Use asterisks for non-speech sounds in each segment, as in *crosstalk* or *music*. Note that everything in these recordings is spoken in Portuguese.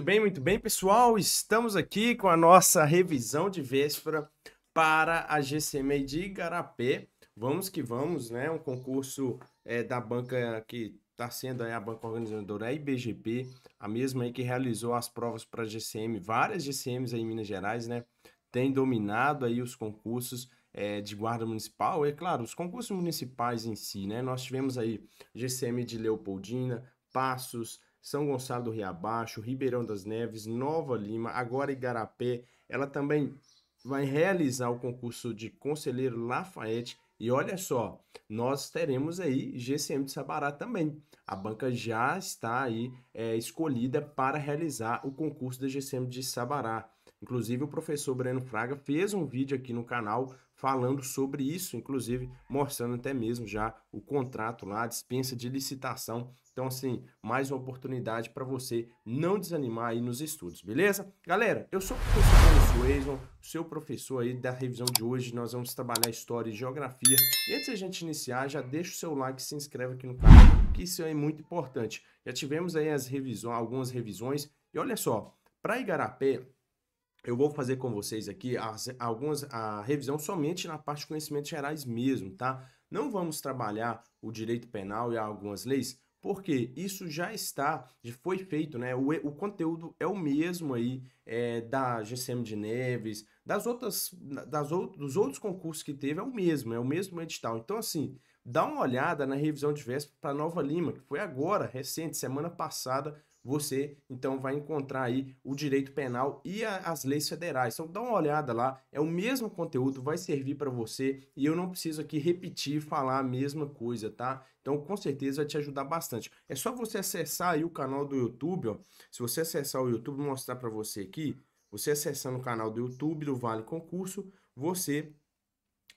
Muito bem, muito bem, pessoal. Estamos aqui com a nossa revisão de véspera para a GCM de Igarapé. Vamos que vamos, né? Um concurso é, da banca que está sendo a banca organizadora é a IBGP, a mesma aí que realizou as provas para a GCM, várias GCMs aí em Minas Gerais, né? Tem dominado aí os concursos é, de guarda municipal, e é claro, os concursos municipais em si, né? Nós tivemos aí GCM de Leopoldina, Passos, são Gonçalo do Riabaixo, Ribeirão das Neves, Nova Lima, agora Igarapé. Ela também vai realizar o concurso de conselheiro Lafayette. E olha só, nós teremos aí GCM de Sabará também. A banca já está aí é, escolhida para realizar o concurso da GCM de Sabará. Inclusive, o professor Breno Fraga fez um vídeo aqui no canal falando sobre isso, inclusive mostrando até mesmo já o contrato lá, a dispensa de licitação. Então, assim, mais uma oportunidade para você não desanimar aí nos estudos, beleza? Galera, eu sou o professor Paulo Suezon, seu professor aí da revisão de hoje. Nós vamos trabalhar história e geografia. E antes da gente iniciar, já deixa o seu like, se inscreve aqui no canal, que isso é muito importante. Já tivemos aí as revisões, algumas revisões. E olha só, para Igarapé, eu vou fazer com vocês aqui as, algumas a revisão somente na parte de conhecimentos gerais mesmo, tá? Não vamos trabalhar o direito penal e algumas leis, porque isso já está, já foi feito, né? O, o conteúdo é o mesmo aí é, da GCM de Neves, das outras, das ou, dos outros concursos que teve, é o mesmo, é o mesmo edital. Então, assim, dá uma olhada na revisão de véspera para Nova Lima, que foi agora, recente, semana passada, você então vai encontrar aí o direito penal e a, as leis federais. Então dá uma olhada lá, é o mesmo conteúdo, vai servir para você e eu não preciso aqui repetir falar a mesma coisa, tá? Então com certeza vai te ajudar bastante. É só você acessar aí o canal do YouTube, ó. Se você acessar o YouTube, vou mostrar para você aqui, você acessando o canal do YouTube do Vale Concurso, você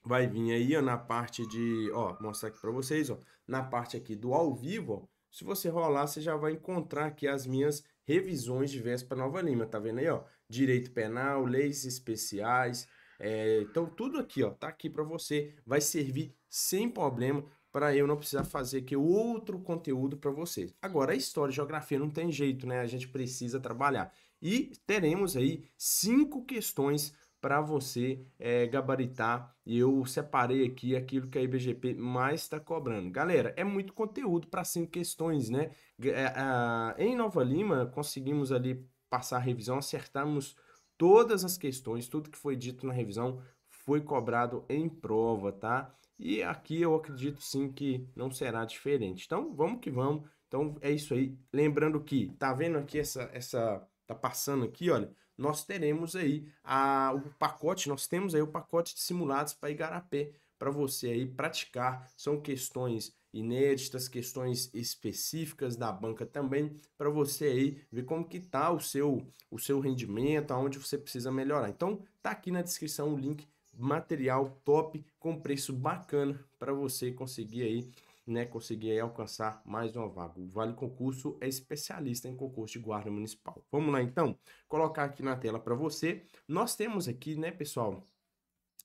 vai vir aí ó, na parte de, ó, mostrar aqui para vocês, ó, na parte aqui do ao vivo, ó, se você rolar, você já vai encontrar aqui as minhas revisões de Vespa Nova Lima, tá vendo aí, ó? Direito penal, leis especiais, é, então tudo aqui, ó, tá aqui para você, vai servir sem problema para eu não precisar fazer aqui outro conteúdo para vocês. Agora, a história e geografia não tem jeito, né? A gente precisa trabalhar. E teremos aí cinco questões para você é, gabaritar. E eu separei aqui aquilo que a IBGP mais está cobrando. Galera, é muito conteúdo para cinco questões, né? É, em Nova Lima, conseguimos ali passar a revisão, acertamos todas as questões, tudo que foi dito na revisão foi cobrado em prova, tá? E aqui eu acredito sim que não será diferente. Então, vamos que vamos. Então, é isso aí. Lembrando que, tá vendo aqui essa, essa tá passando aqui, olha, nós teremos aí a, o pacote, nós temos aí o pacote de simulados para Igarapé para você aí praticar. São questões inéditas, questões específicas da banca também, para você aí ver como que tá o seu o seu rendimento, aonde você precisa melhorar. Então, tá aqui na descrição o link material top com preço bacana para você conseguir aí né, conseguir alcançar mais uma vaga. O Vale Concurso é especialista em concurso de guarda municipal. Vamos lá então, colocar aqui na tela para você. Nós temos aqui, né, pessoal,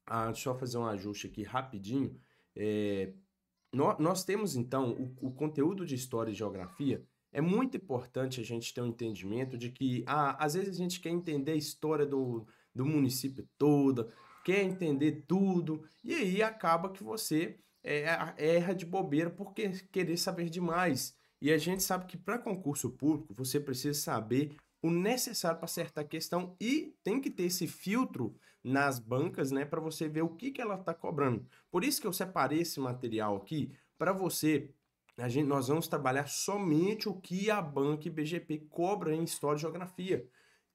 ah, deixa eu fazer um ajuste aqui rapidinho. É, nós, nós, temos então o, o conteúdo de história e geografia. É muito importante a gente ter um entendimento de que ah, às vezes a gente quer entender a história do, do município toda, quer entender tudo, e aí acaba que você é, é erra de bobeira porque querer saber demais. E a gente sabe que para concurso público você precisa saber o necessário para acertar a questão e tem que ter esse filtro nas bancas, né, para você ver o que, que ela está cobrando. Por isso que eu separei esse material aqui para você. A gente, nós vamos trabalhar somente o que a banca IBGP cobra em História e Geografia.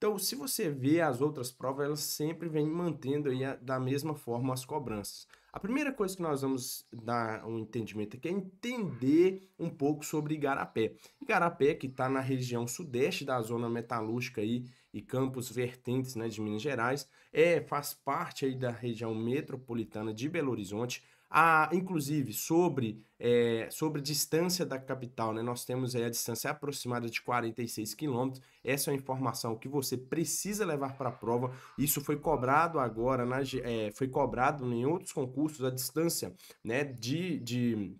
Então, se você vê as outras provas, elas sempre vêm mantendo aí a, da mesma forma as cobranças. A primeira coisa que nós vamos dar um entendimento aqui é entender um pouco sobre Igarapé. Igarapé, que está na região sudeste da zona metalúrgica aí, e campos vertentes né, de Minas Gerais, é, faz parte aí da região metropolitana de Belo Horizonte, a, inclusive sobre, é, sobre distância da capital, né? Nós temos aí a distância aproximada de 46 quilômetros. Essa é a informação que você precisa levar para a prova. Isso foi cobrado agora, na, é, foi cobrado em outros concursos a distância, né? De, de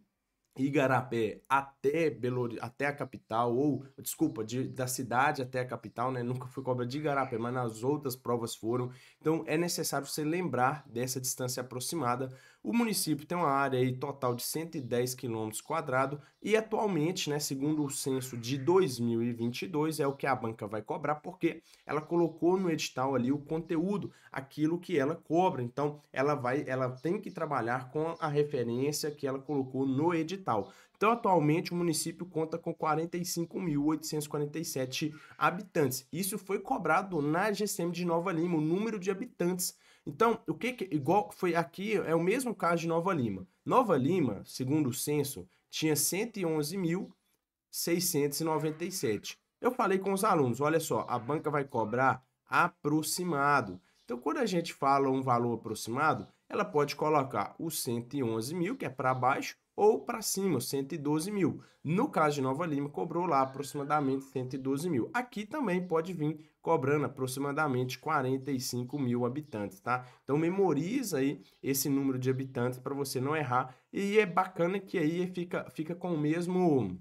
Igarapé até Belo até a capital, ou, desculpa, de, da cidade até a capital, né? Nunca foi cobra de Igarapé, mas nas outras provas foram. Então é necessário você lembrar dessa distância aproximada o município tem uma área aí total de 110 km quadrados e atualmente, né, segundo o censo de 2022, é o que a banca vai cobrar porque ela colocou no edital ali o conteúdo, aquilo que ela cobra. Então, ela vai, ela tem que trabalhar com a referência que ela colocou no edital. Então, atualmente, o município conta com 45.847 habitantes. Isso foi cobrado na GCM de Nova Lima, o número de habitantes. Então, o que, que igual foi aqui, é o mesmo caso de Nova Lima. Nova Lima, segundo o censo, tinha 111.697. Eu falei com os alunos, olha só, a banca vai cobrar aproximado. Então, quando a gente fala um valor aproximado, ela pode colocar o 111 mil, que é para baixo, ou para cima, 112 mil. No caso de Nova Lima, cobrou lá aproximadamente 112 mil. Aqui também pode vir cobrando aproximadamente 45 mil habitantes, tá? Então memoriza aí esse número de habitantes para você não errar. E é bacana que aí fica, fica com o mesmo,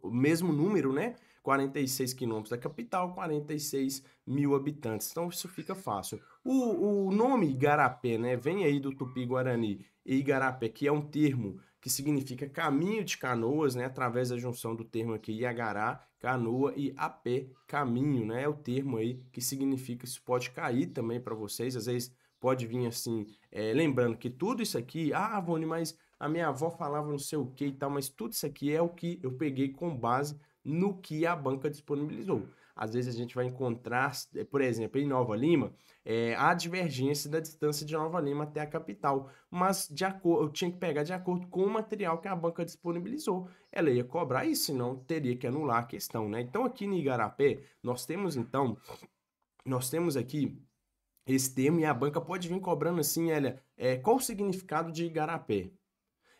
o mesmo número, né? 46 quilômetros da capital, 46 mil habitantes. Então isso fica fácil. O, o nome Igarapé, né? Vem aí do Tupi-Guarani. Igarapé, que é um termo que significa caminho de canoas, né, através da junção do termo aqui Iagará, canoa e a pé, caminho, né, é o termo aí que significa, isso pode cair também para vocês, às vezes pode vir assim, é, lembrando que tudo isso aqui, ah, Vone, mas a minha avó falava não sei o que e tal, mas tudo isso aqui é o que eu peguei com base no que a banca disponibilizou às vezes a gente vai encontrar, eh, por exemplo, em Nova Lima, é, a divergência da distância de Nova Lima até a capital, mas de acordo, eu tinha que pegar de acordo com o material que a banca disponibilizou. Ela ia cobrar isso, senão teria que anular a questão, né? Então aqui em Igarapé, nós temos então, nós temos aqui esse termo e a banca pode vir cobrando assim, olha, é, qual o significado de Igarapé?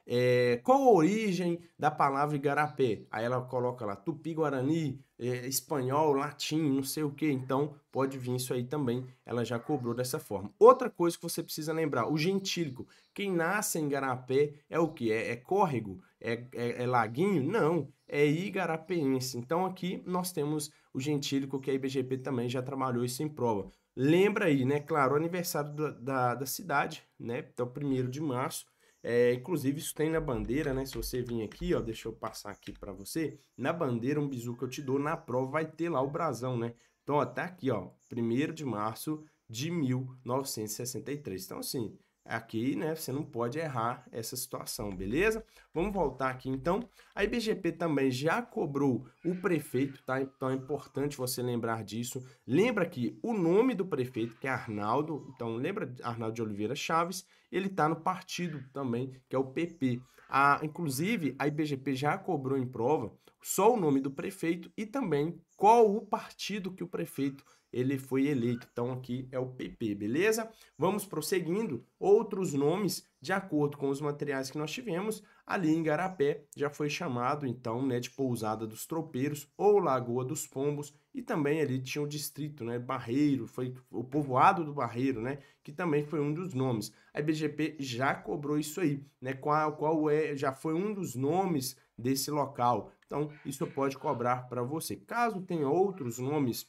É, qual a origem da palavra Igarapé? Aí ela coloca lá Tupi-Guarani, é, espanhol, latim, não sei o que. Então, pode vir isso aí também. Ela já cobrou dessa forma. Outra coisa que você precisa lembrar: o gentílico. Quem nasce em Garapé é o que? É, é, córrego? É, é, é laguinho? Não. É igarapeense. Então, aqui nós temos o gentílico que a IBGP também já trabalhou isso em prova. Lembra aí, né? Claro, o aniversário da, da, da cidade, né? Então, primeiro de março é, inclusive, isso tem na bandeira, né? Se você vir aqui, ó, deixa eu passar aqui para você. Na bandeira, um bizu que eu te dou na prova vai ter lá o brasão, né? Então, ó, tá aqui, ó, 1 de março de 1963. Então, assim, Aqui, né, você não pode errar essa situação, beleza? Vamos voltar aqui então. A IBGP também já cobrou o prefeito, tá? Então é importante você lembrar disso. Lembra que o nome do prefeito, que é Arnaldo, então lembra Arnaldo de Oliveira Chaves, ele está no partido também, que é o PP. A, inclusive, a IBGP já cobrou em prova só o nome do prefeito e também qual o partido que o prefeito ele foi eleito. Então aqui é o PP, beleza? Vamos prosseguindo. Outros nomes, de acordo com os materiais que nós tivemos, ali em Garapé já foi chamado então né, de Pousada dos Tropeiros ou Lagoa dos Pombos e também ali tinha o distrito, né, Barreiro, foi o povoado do Barreiro, né, que também foi um dos nomes. A IBGP já cobrou isso aí, né, qual, qual é, já foi um dos nomes desse local. Então isso pode cobrar para você. Caso tenha outros nomes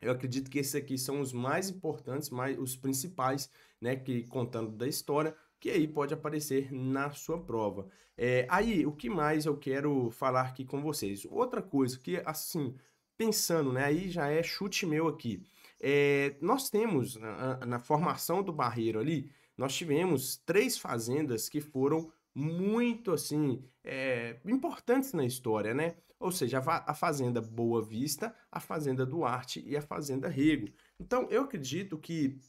eu acredito que esses aqui são os mais importantes, mais, os principais, né, que contando da história, que aí pode aparecer na sua prova. É, aí, o que mais eu quero falar aqui com vocês? Outra coisa que, assim, pensando, né, aí já é chute meu aqui. É, nós temos, na, na formação do barreiro ali, nós tivemos três fazendas que foram muito, assim, é, importantes na história, né? Ou seja, a, Fazenda Boa Vista, a Fazenda Duarte e a Fazenda Rego. Então, eu acredito que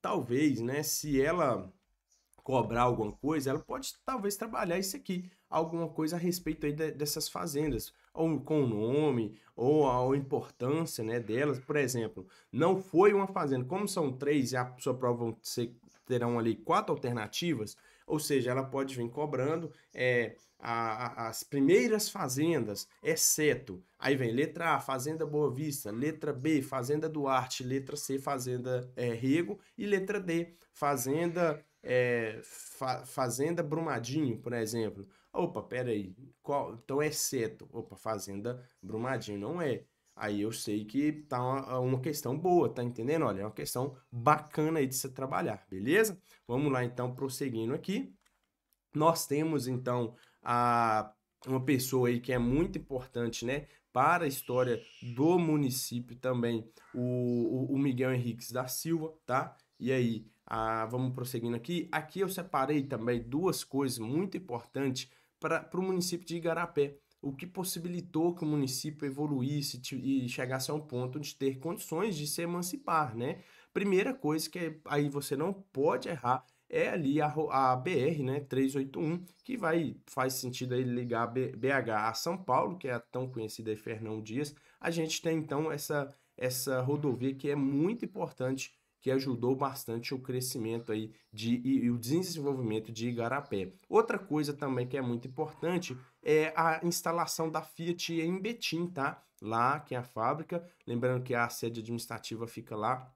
talvez, né, se ela cobrar alguma coisa, ela pode talvez trabalhar isso aqui, alguma coisa a respeito aí de, dessas fazendas, ou com o nome, ou a, importância, né, delas. Por exemplo, não foi uma fazenda, como são três e a sua prova vão ser, terão ali quatro alternativas, ou seja, ela pode vir cobrando é, a, a, as primeiras fazendas, exceto. Aí vem letra A, Fazenda Boa Vista, letra B, Fazenda Duarte, letra C, Fazenda é, Rego e letra D, Fazenda, é, fa, fazenda Brumadinho, por exemplo. Opa, peraí, qual, então é exceto. Opa, Fazenda Brumadinho, não é aí eu sei que tá uma, é uma, questão boa, tá entendendo? Olha, é uma questão bacana aí de se trabalhar, beleza? Vamos lá então, prosseguindo aqui. Nós temos então a uma pessoa aí que é muito importante, né, para a história do município também, o, o, o Miguel Henriques da Silva, tá? E aí, a, vamos prosseguindo aqui. Aqui eu separei também duas coisas muito importantes para o município de Igarapé o que possibilitou que o município evoluísse e chegasse a um ponto de ter condições de se emancipar, né? Primeira coisa que aí você não pode errar é ali a, a BR, né, 381, que vai faz sentido aí ligar BH a São Paulo, que é a tão conhecida aí Fernão Dias. A gente tem então essa essa rodovia que é muito importante, que ajudou bastante o crescimento aí de, e, e o desenvolvimento de Igarapé. Outra coisa também que é muito importante é, a instalação da Fiat em Betim, tá? Lá que é a fábrica. Lembrando que a sede administrativa fica lá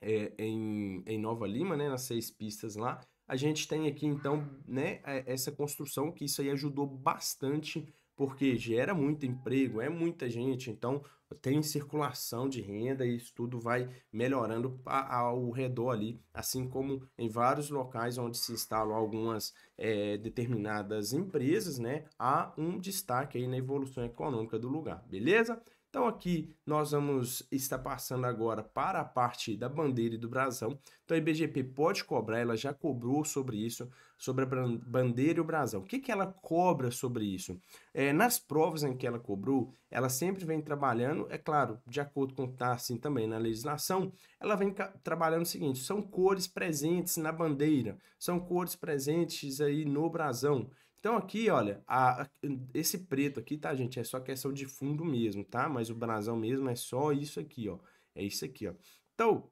é, em, em Nova Lima, né? Nas seis pistas lá. A gente tem aqui, então, né, é, essa construção que isso aí ajudou bastante porque gera muito emprego, é muita gente, então tem circulação de renda e isso tudo vai melhorando ao redor ali, assim como em vários locais onde se instalam algumas é, determinadas empresas, né? Há um destaque aí na evolução econômica do lugar, beleza? Então aqui nós vamos estar passando agora para a parte da bandeira e do brasão. Então a IBGP pode cobrar, ela já cobrou sobre isso sobre a bandeira e o brasão. O que, que ela cobra sobre isso? É, nas provas em que ela cobrou, ela sempre vem trabalhando, é claro, de acordo com o tá, assim também na legislação, ela vem trabalhando o seguinte: são cores presentes na bandeira, são cores presentes aí no brasão. Então aqui, olha, a, a, esse preto aqui, tá, gente? É só questão de fundo mesmo, tá? Mas o brasão mesmo é só isso aqui, ó. É isso aqui, ó. Então,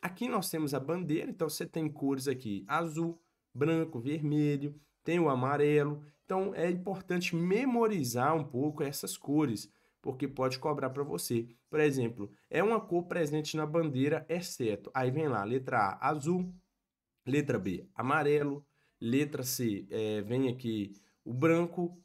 aqui nós temos a bandeira, então você tem cores aqui azul, branco, vermelho, tem o amarelo. Então é importante memorizar um pouco essas cores, porque pode cobrar para você. Por exemplo, é uma cor presente na bandeira, exceto. Aí vem lá, letra A, azul, letra B, amarelo, letra C, é, vem aqui o branco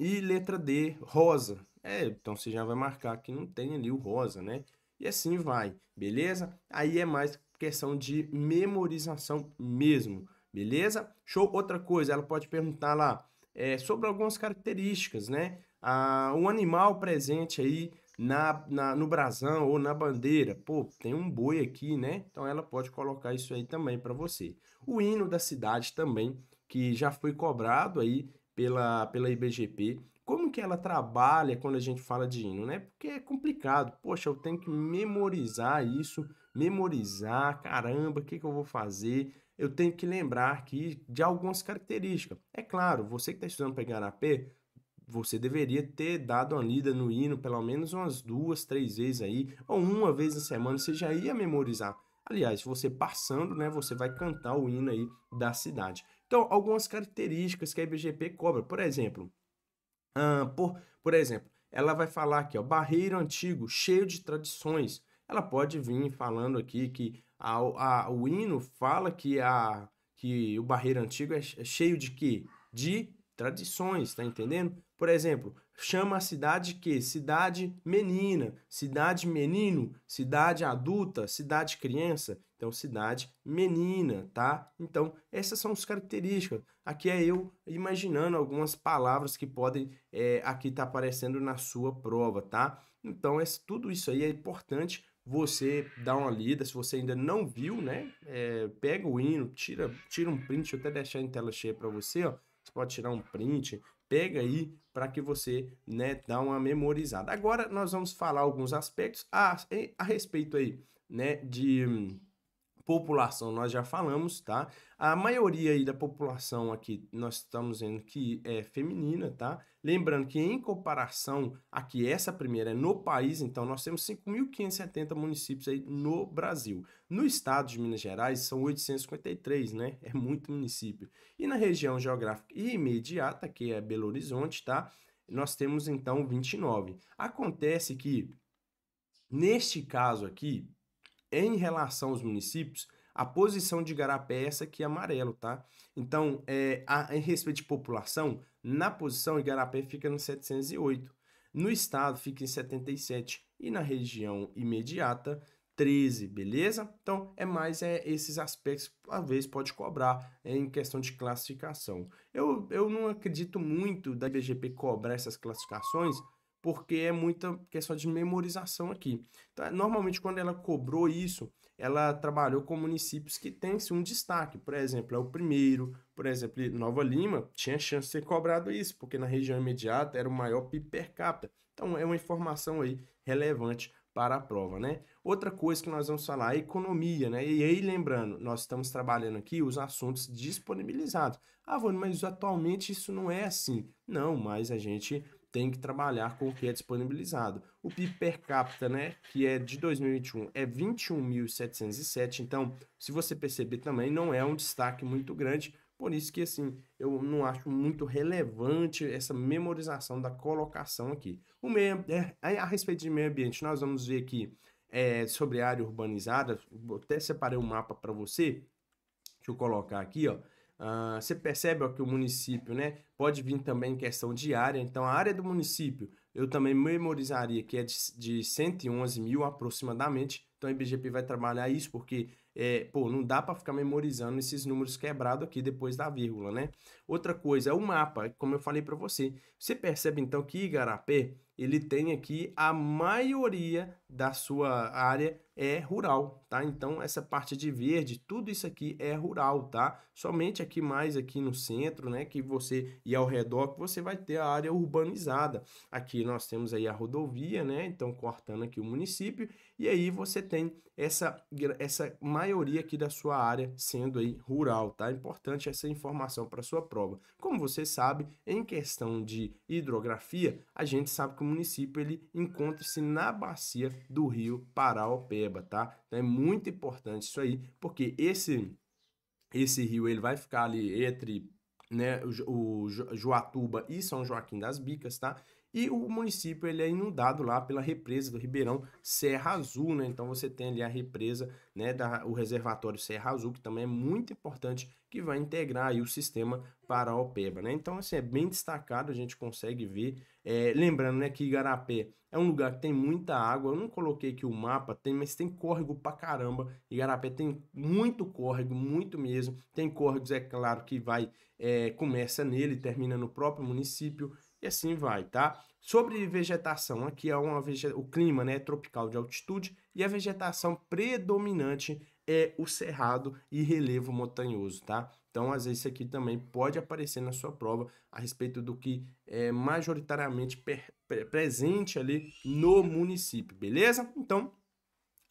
e letra D, rosa. É, então você já vai marcar que não tem ali o rosa, né? E assim vai, beleza? Aí é mais questão de memorização mesmo. Beleza? Show. Outra coisa, ela pode perguntar lá é, sobre algumas características, né? Ah, um animal presente aí na, na, no brasão ou na bandeira. Pô, tem um boi aqui, né? Então ela pode colocar isso aí também para você. O hino da cidade também, que já foi cobrado aí pela, pela IBGP. Como que ela trabalha quando a gente fala de hino, né? Porque é complicado. Poxa, eu tenho que memorizar isso, memorizar, caramba, o que, que eu vou fazer? eu tenho que lembrar aqui de algumas características. É claro, você que está estudando para igarapé, você deveria ter dado uma lida no hino pelo menos umas duas, três vezes aí, ou uma vez na semana, você já ia memorizar. Aliás, você passando, né, você vai cantar o hino aí da cidade. Então, algumas características que a IBGP cobra, por exemplo, por, por exemplo, ela vai falar aqui, ó, barreiro antigo, cheio de tradições. Ela pode vir falando aqui que a, a, o hino fala que, a, que o barreiro antigo é, é cheio de quê? De tradições, tá entendendo? Por exemplo, chama a cidade que? Cidade menina, cidade menino, cidade adulta, cidade criança. Então, cidade menina, tá? Então, essas são as características. Aqui é eu imaginando algumas palavras que podem é, aqui estar tá aparecendo na sua prova, tá? Então, esse, tudo isso aí é importante você dá uma lida, se você ainda não viu, né? É, pega o hino, tira, tira um print, deixa eu até deixar em tela cheia para você, ó. Você pode tirar um print, pega aí para que você, né, dá uma memorizada. Agora nós vamos falar alguns aspectos a, a respeito aí, né, de população nós já falamos, tá? A maioria aí da população aqui nós estamos vendo que é feminina, tá? Lembrando que em comparação a que essa primeira é no país, então nós temos 5.570 municípios aí no Brasil. No estado de Minas Gerais são 853, né? É muito município. E na região geográfica imediata, que é Belo Horizonte, tá? Nós temos então 29. Acontece que neste caso aqui, em relação aos municípios, a posição de Igarapé é essa aqui, amarelo, tá? Então, é, a, em respeito de população, na posição Igarapé fica no 708, no estado fica em 77 e na região imediata 13, beleza? Então, é mais é, esses aspectos que às vezes pode cobrar em questão de classificação. Eu, eu não acredito muito da IBGP cobrar essas classificações, porque é muita questão de memorização aqui. Então, é, normalmente, quando ela cobrou isso, ela trabalhou com municípios que têm assim, um destaque. Por exemplo, é o primeiro, por exemplo, Nova Lima tinha chance de ser cobrado isso, porque na região imediata era o maior PIB per capita. Então, é uma informação aí relevante para a prova, né? Outra coisa que nós vamos falar é economia, né? E aí, lembrando, nós estamos trabalhando aqui os assuntos disponibilizados. Ah, Vânia, mas atualmente isso não é assim. Não, mas a gente tem que trabalhar com o que é disponibilizado. O PIB per capita, né, que é de 2021, é 21.707, então, se você perceber também, não é um destaque muito grande, por isso que, assim, eu não acho muito relevante essa memorização da colocação aqui. O meio, é, a respeito de meio ambiente, nós vamos ver aqui é, sobre área urbanizada, até separei um mapa para você, deixa eu colocar aqui, ó, Uh, você percebe ó, que o município, né? Pode vir também questão de área. Então, a área do município, eu também memorizaria que é de, de 111 mil aproximadamente. Então, a IBGP vai trabalhar isso, porque, é, pô, não dá para ficar memorizando esses números quebrados aqui depois da vírgula, né? Outra coisa é o mapa, como eu falei para você. Você percebe, então, que Igarapé, ele tem aqui a maioria da sua área é rural, tá? Então essa parte de verde, tudo isso aqui é rural, tá? Somente aqui mais aqui no centro, né, que você e ao redor que você vai ter a área urbanizada. Aqui nós temos aí a rodovia, né? Então cortando aqui o município e aí você tem essa essa maioria aqui da sua área sendo aí rural, tá? Importante essa informação para sua prova. Como você sabe, em questão de hidrografia, a gente sabe que o município ele encontra-se na bacia do rio Paraopé tá? Então é muito importante isso aí, porque esse esse rio ele vai ficar ali entre né, o, o Joatuba e São Joaquim das Bicas, tá? E o município ele é inundado lá pela represa do Ribeirão Serra Azul, né? Então você tem ali a represa, né, da, o reservatório Serra Azul, que também é muito importante, que vai integrar aí o sistema para Paraopeba, né? Então assim, é bem destacado, a gente consegue ver. É, lembrando, né, que Igarapé é um lugar que tem muita água, eu não coloquei aqui o mapa, tem, mas tem córrego pra caramba. Igarapé tem muito córrego, muito mesmo. Tem córregos, é claro, que vai, é, começa nele, termina no próprio município e assim vai, tá? Sobre vegetação, aqui é uma o clima né, é tropical de altitude e a vegetação predominante é o cerrado e relevo montanhoso, tá? Então, às vezes, isso aqui também pode aparecer na sua prova a respeito do que é majoritariamente presente ali no município, beleza? Então,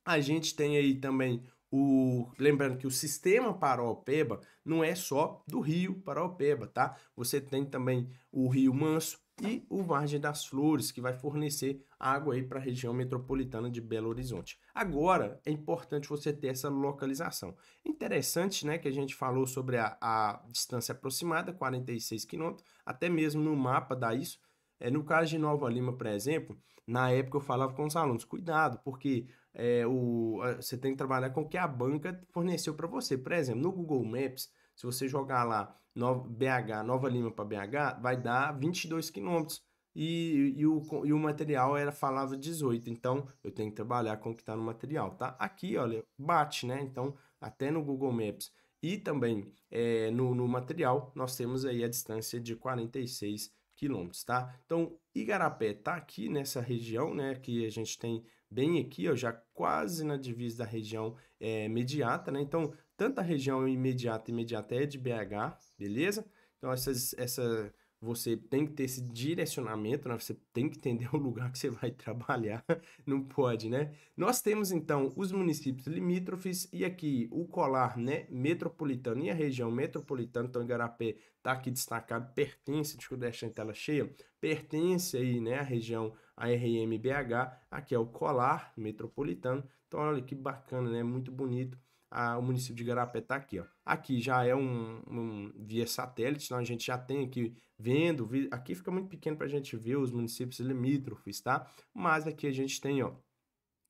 a gente tem aí também o, lembrando que o sistema Paraopeba não é só do rio Paraopeba, tá? Você tem também o rio Manso e o Margem das Flores, que vai fornecer água aí para a região metropolitana de Belo Horizonte. Agora, é importante você ter essa localização. Interessante, né, que a gente falou sobre a, a distância aproximada, 46 quilômetros, até mesmo no mapa dá isso. É, no caso de Nova Lima, por exemplo, na época eu falava com os alunos, cuidado, porque é, o, você tem que trabalhar com o que a banca forneceu para você. Por exemplo, no Google Maps, se você jogar lá BH, Nova Lima para BH, vai dar 22 quilômetros. E, e, o, e o material era falava 18, então eu tenho que trabalhar com o que está no material, tá? Aqui, olha, bate, né? Então, até no Google Maps e também é, no, no material, nós temos aí a distância de 46 quilômetros, tá? Então, Igarapé tá aqui nessa região, né? Que a gente tem bem aqui, ó, já quase na divisa da região é, imediata, né? Então, tanto a região imediata e imediata é de BH, beleza? Então, essas, essa você tem que ter esse direcionamento, né? você tem que entender *laughs* o lugar que você vai trabalhar, *laughs* não pode, né? Nós temos então os municípios limítrofes e aqui o colar, né, metropolitano e a região metropolitana, então Igarapé está aqui destacado, pertence, deixa eu deixar em tela cheia, pertence aí, né, a região ARMBH, aqui é o colar metropolitano. Então olha que bacana, né? Muito bonito a, o município de Garapé está aqui. Ó. Aqui já é um, um, via satélite, então a gente já tem aqui vendo. Aqui fica muito pequeno para a gente ver os municípios limítrofes, tá? Mas aqui a gente tem, ó,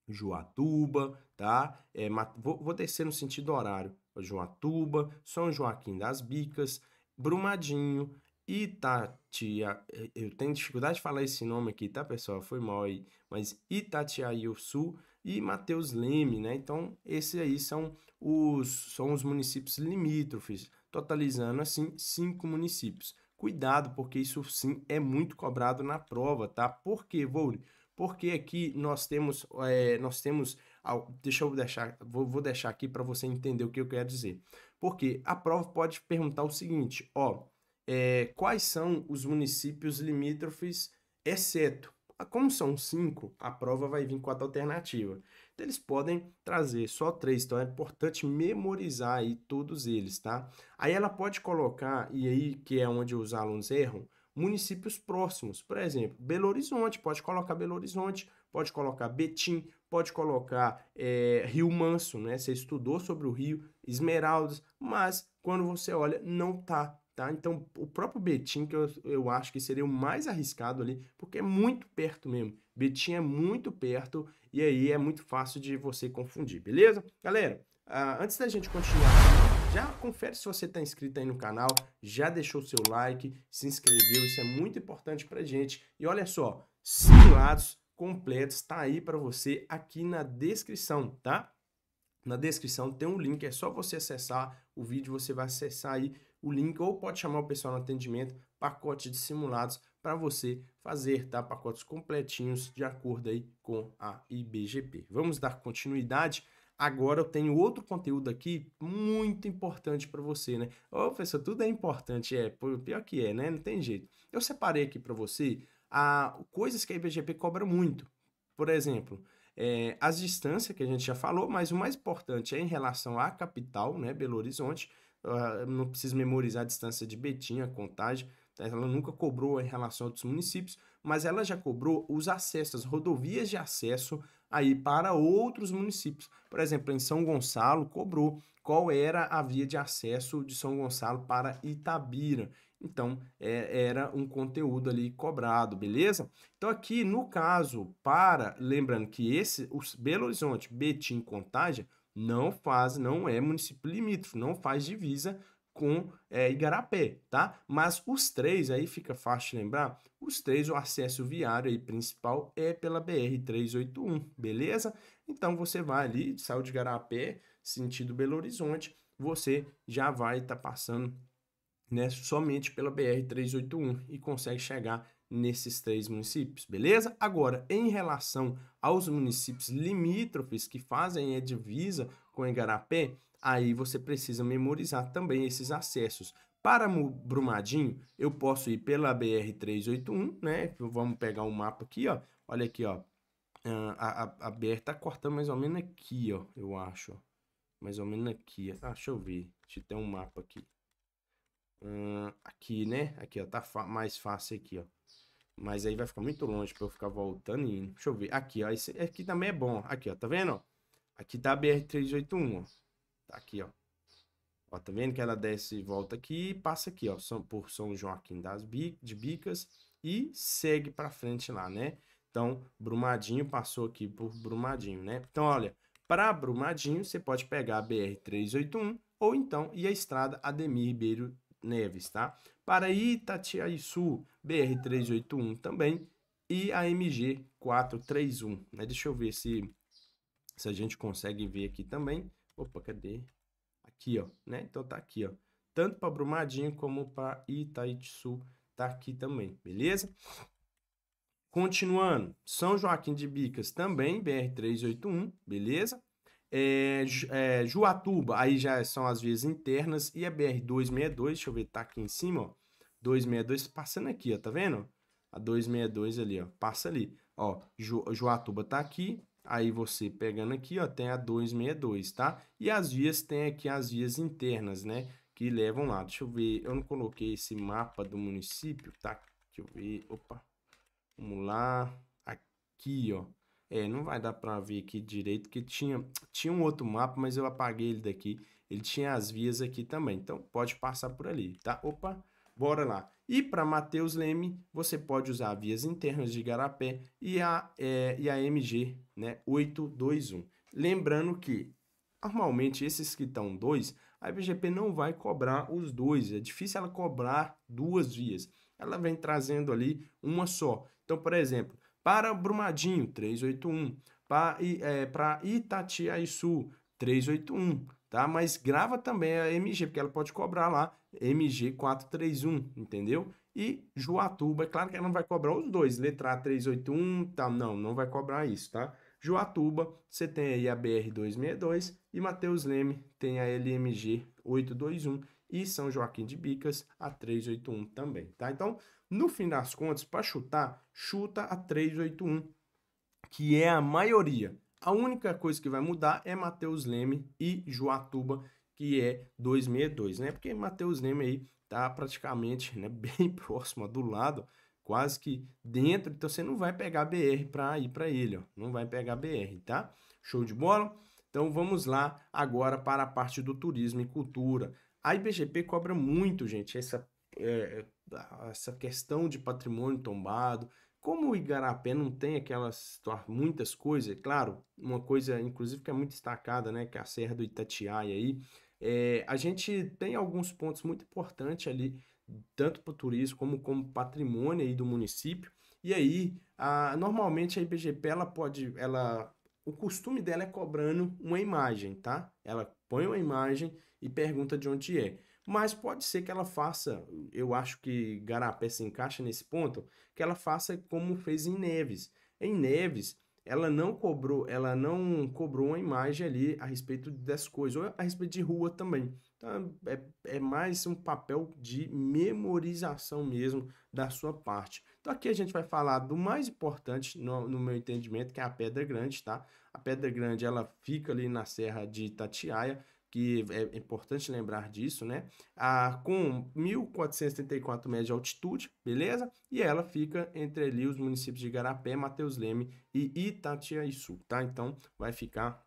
Juatuba, tá? É, vou, vou descer no sentido horário. Juatuba, São Joaquim das Bicas, Brumadinho, Itatia. Eh, eu tenho dificuldade de falar esse nome aqui, tá, pessoal? Foi mal aí. Mas Itatiaí Sul e Mateus Leme, né? Então, esses aí são os, são os municípios limítrofes, totalizando assim cinco municípios. Cuidado, porque isso sim é muito cobrado na prova, tá? Por quê, Vouri? Porque aqui nós temos, é, nós temos, deixa eu deixar, vou, vou deixar aqui para você entender o que eu quero dizer. Porque a prova pode perguntar o seguinte, ó, é, quais são os municípios limítrofes, exceto como são cinco, a prova vai vir com quatro alternativas. Então, eles podem trazer só três, então é importante memorizar aí todos eles, tá? Aí ela pode colocar, e aí que é onde os alunos erram, municípios próximos. Por exemplo, Belo Horizonte, pode colocar Belo Horizonte, pode colocar Betim, pode colocar é, Rio Manso, né? Você estudou sobre o Rio, Esmeraldas, mas quando você olha, não tá Tá? Então, o próprio Betim, que eu, eu acho que seria o mais arriscado ali, porque é muito perto mesmo. Betim é muito perto e aí é muito fácil de você confundir, beleza? Galera, uh, antes da gente continuar, já confere se você está inscrito aí no canal, já deixou o seu like, se inscreveu, isso é muito importante para gente. E olha só, simulados completos está aí para você aqui na descrição, tá? Na descrição tem um link, é só você acessar o vídeo, você vai acessar aí o link ou pode chamar o pessoal no atendimento, pacote de simulados para você fazer, tá? Pacotes completinhos de acordo aí com a IBGP. Vamos dar continuidade. Agora eu tenho outro conteúdo aqui muito importante para você, né? Ô, professor, tudo é importante, é, pior que é, né? Não tem jeito. Eu separei aqui para você a, coisas que a IBGP cobra muito. Por exemplo, é, as distâncias que a gente já falou, mas o mais importante é em relação à capital, né, Belo Horizonte, eu ah, não preciso memorizar a distância de Betim, a contagem. Tá? Ela nunca cobrou em relação a outros municípios, mas ela já cobrou os acessos, as rodovias de acesso aí para outros municípios. Por exemplo, em São Gonçalo cobrou qual era a via de acesso de São Gonçalo para Itabira. Então, é, era um conteúdo ali cobrado, beleza? Então, aqui no caso, para, lembrando que esse, os Belo Horizonte, Betim, Contagem, não faz, não é município limítrofe, não faz divisa com é, Igarapé, tá? Mas os três, aí fica fácil de lembrar, os três, o acesso viário aí principal é pela BR-381, beleza? Então você vai ali, saiu de Igarapé, sentido Belo Horizonte, você já vai estar tá passando né, somente pela BR-381 e consegue chegar nesses três municípios, beleza? Agora, em relação aos municípios limítrofes que fazem a divisa com Engarapé, aí você precisa memorizar também esses acessos. Para Brumadinho, eu posso ir pela BR-381, né? Vamos pegar um mapa aqui, ó. Olha aqui, ó. Ah, a, a, a BR tá cortando mais ou menos aqui, ó, eu acho. Mais ou menos aqui. Ah, deixa eu ver. Deixa eu ter um mapa aqui. Hum, aqui, né? Aqui, ó. Tá mais fácil aqui, ó. Mas aí vai ficar muito longe pra eu ficar voltando e indo. Deixa eu ver. Aqui, ó. Esse aqui também é bom. Aqui, ó. Tá vendo? Aqui tá a BR-381, ó. Tá aqui, ó. Ó, tá vendo que ela desce e volta aqui passa aqui, ó. São, por São Joaquim das de Bicas e segue pra frente lá, né? Então, Brumadinho passou aqui por Brumadinho, né? Então, olha, para Brumadinho, você pode pegar a BR-381 ou então e a estrada Ademir Ribeiro Neves, tá? para Itatiaissu BR-381 também, e a MG-431. Né? Deixa eu ver se, se a gente consegue ver aqui também. Opa, cadê? Aqui, ó. Né? Então tá aqui, ó. Tanto para Brumadinho como para Itaitsu tá aqui também, beleza? Continuando, São Joaquim de Bicas também, BR-381, beleza? É, é, Juatuba, aí já são as vias internas. E a BR-262, deixa eu ver, tá aqui em cima, ó. 262 passando aqui, ó, tá vendo? A 262 ali, ó, passa ali. Ó, Ju, Juatuba tá aqui, aí você pegando aqui, ó, tem a 262, tá? E as vias, tem aqui as vias internas, né? Que levam lá, deixa eu ver, eu não coloquei esse mapa do município, tá? Deixa eu ver, opa, vamos lá, aqui, ó. É, não vai dar pra ver aqui direito, que tinha, tinha um outro mapa, mas eu apaguei ele daqui. Ele tinha as vias aqui também, então pode passar por ali, tá? Opa, bora lá. E para Matheus Leme, você pode usar vias internas de Garapé e a, é, e a MG né, 821. Lembrando que, normalmente, esses que estão dois, a IBGP não vai cobrar os dois. É difícil ela cobrar duas vias. Ela vem trazendo ali uma só. Então, por exemplo, para Brumadinho, 381. Para é, pra 381. Tá? Mas grava também a MG, porque ela pode cobrar lá MG 431, entendeu? E Juatuba, é claro que ela não vai cobrar os dois, letra A 381, tá? Não, não vai cobrar isso, tá? Juatuba, você tem aí a BR 262 e Matheus Leme tem a LMG 821 e São Joaquim de Bicas a 381 também, tá? Então, no fim das contas, para chutar, chuta a 381, que é a maioria. A única coisa que vai mudar é Matheus Leme e Joatuba, que é 262, né? Porque Matheus Leme aí tá praticamente né, *laughs* bem próximo do lado, quase que dentro, então você não vai pegar BR para ir para ele, ó. Não vai pegar BR, tá? Show de bola? Então vamos lá agora para a parte do turismo e cultura. A IBGP cobra muito, gente, essa é, é, essa questão de patrimônio tombado. Como o Igarapé não tem aquelas muitas coisas, é claro, uma coisa inclusive que é muito destacada, né, que é a Serra do Itatiaia aí, é, a gente tem alguns pontos muito importantes ali, tanto para o turismo como como patrimônio aí do município. E aí, a, normalmente a IBGP ela pode, ela o costume dela é cobrando uma imagem, tá? Ela põe uma imagem e pergunta de onde é. Mas pode ser que ela faça, eu acho que Garapé se encaixa nesse ponto, que ela faça como fez em Neves. Em Neves, ela não cobrou, ela não cobrou uma imagem ali a respeito dessas coisas, ou a respeito de rua também. Então é, é, é mais um papel de memorização mesmo da sua parte. Então aqui a gente vai falar do mais importante no, no meu entendimento, que é a Pedra Grande, tá? A Pedra Grande ela fica ali na Serra de Itatiaia que é importante lembrar disso, né? Ah, com 1.434 metros de altitude, beleza? E ela fica entre ali os municípios de Garapé, Mateus Leme e Sul, tá? Então vai ficar.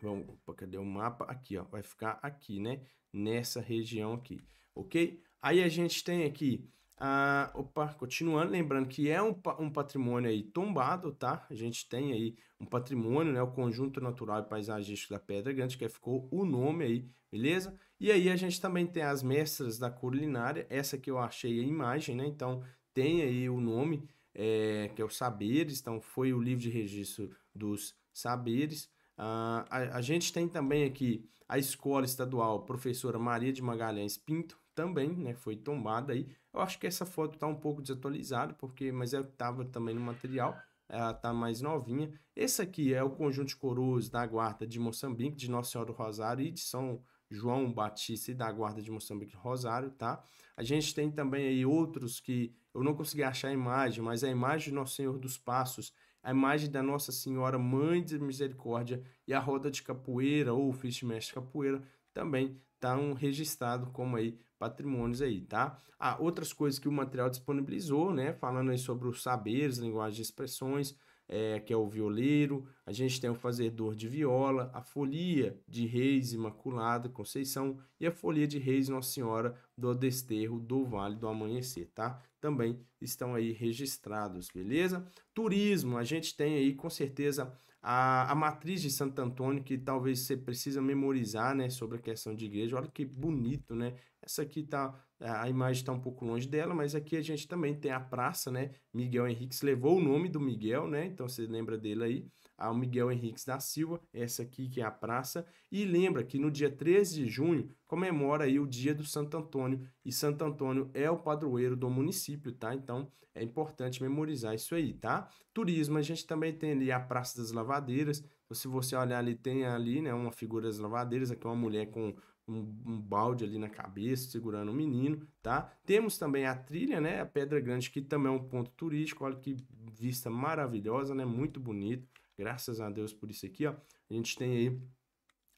Vamos, opa, cadê o mapa? Aqui, ó. Vai ficar aqui, né? Nessa região aqui, ok? Aí a gente tem aqui ah, opa, continuando, lembrando que é um, um patrimônio aí tombado, tá? A gente tem aí um patrimônio, né? O conjunto natural e paisagístico da Pedra Grande, que é, ficou o nome aí, beleza? E aí a gente também tem as mestras da culinária, essa que eu achei a imagem, né? Então tem aí o nome, é, que é o Saberes, então foi o livro de registro dos Saberes. Ah, a, a gente tem também aqui a Escola Estadual Professora Maria de Magalhães Pinto, também, né? Foi tombada aí eu acho que essa foto tá um pouco desatualizada, porque, mas ela tava também no material, ela tá mais novinha. Esse aqui é o conjunto de coroas da guarda de Moçambique, de Nossa Senhora do Rosário e de São João Batista e da guarda de Moçambique Rosário, tá? A gente tem também aí outros que eu não consegui achar a imagem, mas é a imagem de Nosso Senhor dos Passos, a imagem da Nossa Senhora Mãe de Misericórdia e a roda de capoeira ou o Fish Mestre Capoeira também estão tá registrados como aí patrimônios aí, tá? Ah, outras coisas que o material disponibilizou, né? Falando aí sobre os saberes, linguagem de expressões, é, que é o violeiro, a gente tem o fazedor de viola, a folia de Reis Imaculada Conceição e a folia de Reis Nossa Senhora do Desterro do Vale do Amanhecer, tá? Também estão aí registrados, beleza? Turismo, a gente tem aí com certeza a, a matriz de Santo Antônio, que talvez você precisa memorizar, né, sobre a questão de igreja. Olha que bonito, né? Essa aqui tá, a imagem está um pouco longe dela, mas aqui a gente também tem a praça, né? Miguel Henriques levou o nome do Miguel, né? Então você lembra dele aí ao Miguel Henriques da Silva, essa aqui que é a praça. E lembra que no dia 13 de junho comemora aí o dia do Santo Antônio, e Santo Antônio é o padroeiro do município, tá? Então é importante memorizar isso aí, tá? Turismo, a gente também tem ali a Praça das Lavadeiras. Então, se você olhar ali, tem ali, né, uma figura das lavadeiras, aqui é uma mulher com um, um, balde ali na cabeça, segurando um menino, tá? Temos também a trilha, né? A Pedra Grande, que também é um ponto turístico, olha que vista maravilhosa, né? Muito bonito. Graças a Deus por isso aqui, ó. A gente tem aí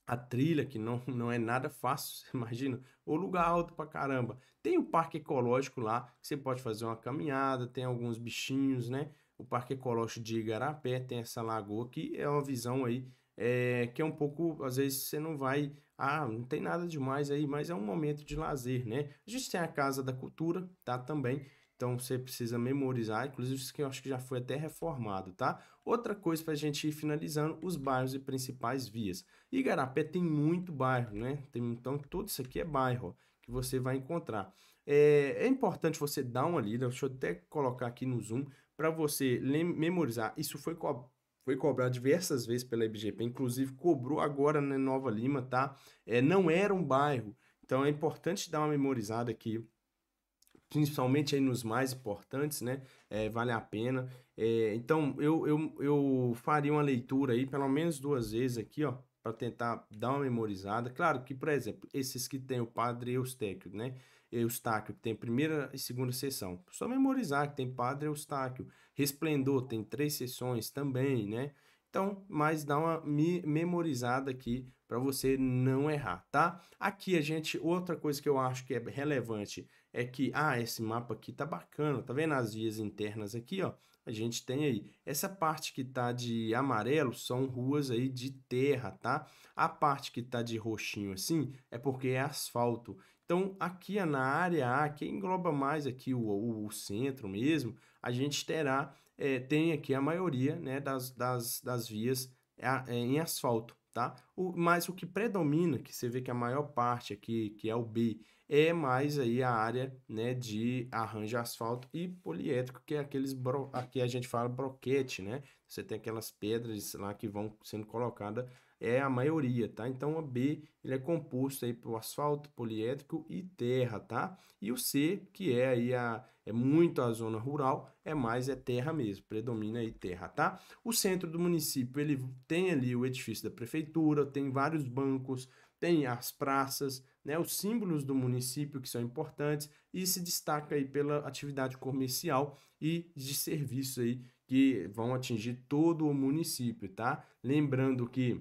a trilha, que não, *laughs* não é nada fácil, *laughs* imagina, o lugar alto pra caramba. Tem o parque ecológico lá, que você pode fazer uma caminhada, tem alguns bichinhos, né? O parque ecológico de Igarapé, tem essa lagoa aqui, é uma visão aí, é, que é um pouco, às vezes você não vai, ah, não tem nada demais aí, mas é um momento de lazer, né? A gente tem a Casa da Cultura, tá, também, então você precisa memorizar, inclusive isso que eu acho que já foi até reformado, tá? Outra coisa para a gente ir finalizando, os bairros e principais vias. Igarapé tem muito bairro, né? Tem, então tudo isso aqui é bairro que você vai encontrar. É, é, importante você dar uma lida, deixa eu até colocar aqui no Zoom, para você memorizar. Isso foi, co foi cobrado diversas vezes pela IBGP, inclusive cobrou agora na Nova Lima, tá? É, não era um bairro, então é importante dar uma memorizada aqui principalmente aí nos mais importantes, né? É, vale a pena. É, então, eu, eu, eu faria uma leitura aí, pelo menos duas vezes aqui, ó, para tentar dar uma memorizada. Claro que, por exemplo, esses que tem o padre Eustáquio, né? Eustáquio, que tem primeira e segunda sessão. Só memorizar que tem padre Eustáquio. Resplendor tem três sessões também, né? Então, mas dá uma memorizada aqui para você não errar, tá? Aqui a gente, outra coisa que eu acho que é relevante é que, ah, esse mapa aqui tá bacana, tá vendo as vias internas aqui, ó? A gente tem aí, essa parte que tá de amarelo são ruas aí de terra, tá? A parte que tá de roxinho assim é porque é asfalto. Então, aqui na área A, que engloba mais aqui o, o, o centro mesmo, a gente terá, é, tem aqui a maioria né, das, das, das vias em asfalto tá? O, mas o que predomina, que você vê que a maior parte aqui, que é o B, é mais aí a área né, de arranjo asfalto e poliétrico, que é aqueles bro, aqui a gente fala broquete, né? Você tem aquelas pedras lá que vão sendo colocadas, é a maioria, tá? Então o B ele é composto aí por asfalto, poliétrico e terra, tá? E o C, que é aí a é muito a zona rural, é mais é terra mesmo, predomina aí terra, tá? O centro do município, ele tem ali o edifício da prefeitura, tem vários bancos, tem as praças, né, os símbolos do município que são importantes e se destaca aí pela atividade comercial e de serviços aí que vão atingir todo o município, tá? Lembrando que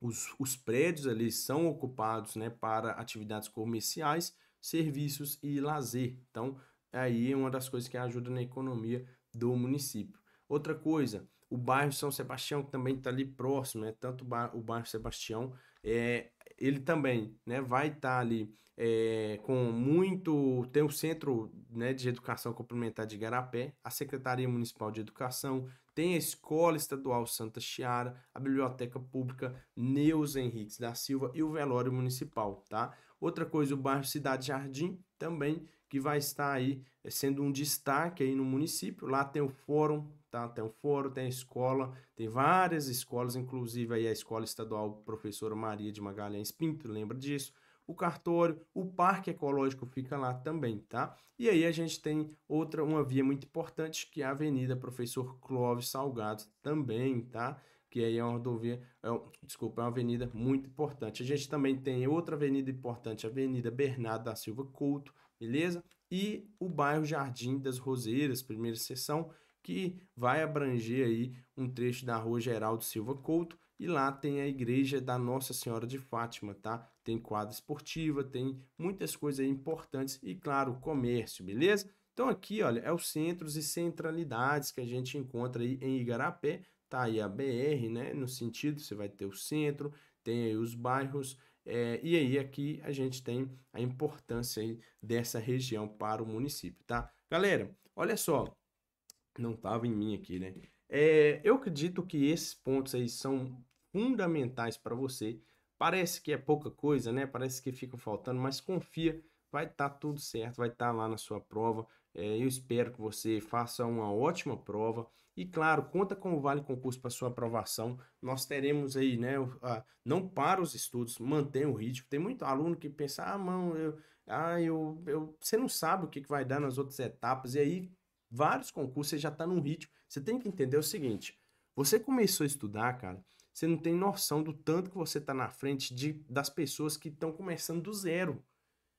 os, os prédios ali são ocupados né, para atividades comerciais, serviços e lazer. Então, aí é uma das coisas que ajuda na economia do município. Outra coisa, o bairro São Sebastião, que também está ali próximo, né? tanto o bairro Sebastião, é, ele também né, vai estar tá ali é, com muito. Tem o Centro né, de Educação Complementar de Garapé, a Secretaria Municipal de Educação, tem a Escola Estadual Santa Chiara, a Biblioteca Pública Neus Henriques da Silva e o Velório Municipal. tá? Outra coisa, o bairro Cidade Jardim também que vai estar aí eh, sendo um destaque aí no município. Lá tem o fórum, tá? Tem o fórum, tem a escola, tem várias escolas, inclusive aí a Escola Estadual Professora Maria de Magalhães Pinto, lembra disso? O cartório, o parque ecológico fica lá também, tá? E aí a gente tem outra, uma via muito importante, que é a Avenida Professor Clóvis Salgado também, tá? que aí é uma rodovia, é, desculpa, é uma avenida muito importante. A gente também tem outra avenida importante, a Avenida Bernardo da Silva Couto, beleza? E o bairro Jardim das Roseiras, primeira sessão que vai abranger aí um trecho da Rua Geraldo Silva Couto e lá tem a igreja da Nossa Senhora de Fátima, tá? Tem quadra esportiva, tem muitas coisas importantes e claro, comércio, beleza? Então aqui, olha, é os centros e centralidades que a gente encontra aí em Igarapé, tá aí a BR, né, no sentido você vai ter o centro, tem aí os bairros, é, e aí aqui a gente tem a importância dessa região para o município, tá? Galera, olha só, não estava em mim aqui, né? É, eu acredito que esses pontos aí são fundamentais para você. Parece que é pouca coisa, né? Parece que fica faltando, mas confia, vai estar tá tudo certo, vai estar tá lá na sua prova. É, eu espero que você faça uma ótima prova. E claro, conta com o Vale Concurso para sua aprovação. Nós teremos aí, né? não para os estudos, mantém o ritmo. Tem muito aluno que pensa, ah, mão, eu, ah, eu, eu, você não sabe o que vai dar nas outras etapas. E aí, vários concursos, você já está num ritmo. Você tem que entender o seguinte: você começou a estudar, cara, você não tem noção do tanto que você está na frente de, das pessoas que estão começando do zero.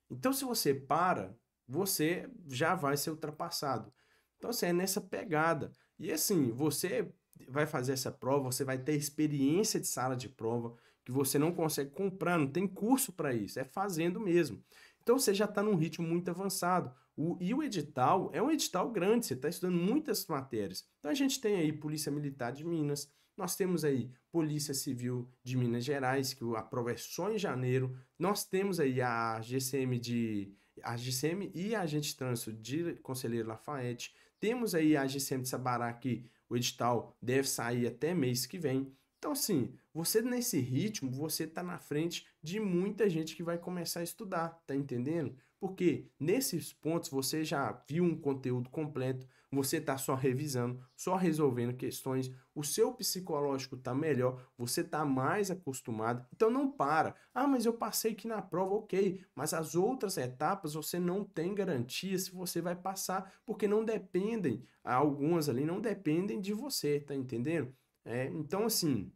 Então, se você para, você já vai ser ultrapassado. Então, assim, é nessa pegada. E assim, você vai fazer essa prova, você vai ter experiência de sala de prova que você não consegue comprar, não tem curso para isso, é fazendo mesmo. Então você já está num ritmo muito avançado. O, e o edital é um edital grande, você está estudando muitas matérias. Então a gente tem aí Polícia Militar de Minas, nós temos aí Polícia Civil de Minas Gerais, que a prova é só em janeiro. Nós temos aí a GCM de a GCM e a agente de trânsito de Conselheiro Lafayette. Temos aí a GCM de Sabará que o edital deve sair até mês que vem. Então, assim, você nesse ritmo, você está na frente de muita gente que vai começar a estudar, tá entendendo? Porque nesses pontos você já viu um conteúdo completo, você está só revisando, só resolvendo questões, o seu psicológico está melhor, você está mais acostumado, então não para. Ah, mas eu passei aqui na prova, ok, mas as outras etapas você não tem garantia se você vai passar, porque não dependem, algumas ali não dependem de você, tá entendendo? É, então, assim,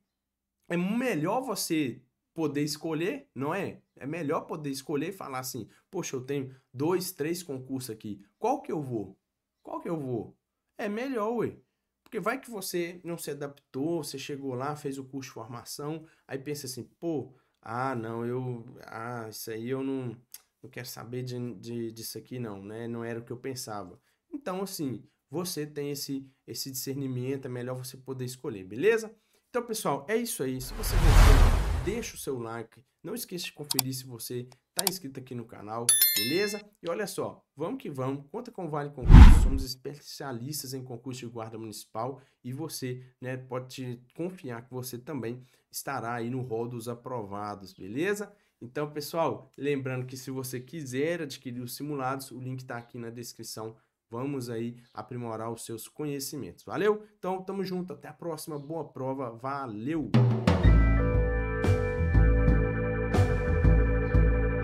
é melhor você poder escolher, não é? É melhor poder escolher e falar assim, poxa, eu tenho dois, três concursos aqui, qual que eu vou? Qual que eu vou? É melhor, ué. Porque vai que você não se adaptou, você chegou lá, fez o curso de formação, aí pensa assim, pô, ah, não, eu. Ah, isso aí eu não, não quero saber de, de, disso aqui, não, né? Não era o que eu pensava. Então, assim, você tem esse, esse discernimento, é melhor você poder escolher, beleza? Então, pessoal, é isso aí. Se você gostou deixa o seu like, não esqueça de conferir se você está inscrito aqui no canal, beleza? E olha só, vamos que vamos, conta com o Vale Concurso, somos especialistas em concurso de guarda municipal e você né, pode confiar que você também estará aí no rol dos aprovados, beleza? Então, pessoal, lembrando que se você quiser adquirir os simulados, o link está aqui na descrição. Vamos aí aprimorar os seus conhecimentos. Valeu? Então, tamo junto. Até a próxima. Boa prova. Valeu!